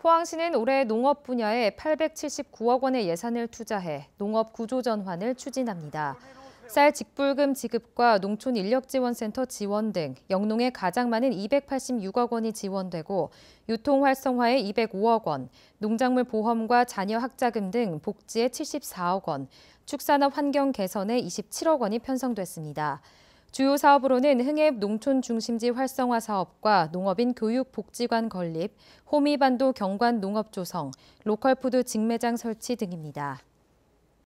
포항시는 올해 농업 분야에 879억 원의 예산을 투자해 농업 구조 전환을 추진합니다. 쌀 직불금 지급과 농촌 인력 지원센터 지원 등 영농에 가장 많은 286억 원이 지원되고 유통 활성화에 205억 원, 농작물 보험과 자녀 학자금 등 복지에 74억 원, 축산업 환경 개선에 27억 원이 편성됐습니다. 주요 사업으로는 흥앱 농촌 중심지 활성화 사업과 농업인 교육 복지관 건립, 호미반도 경관 농업 조성, 로컬푸드 직매장 설치 등입니다.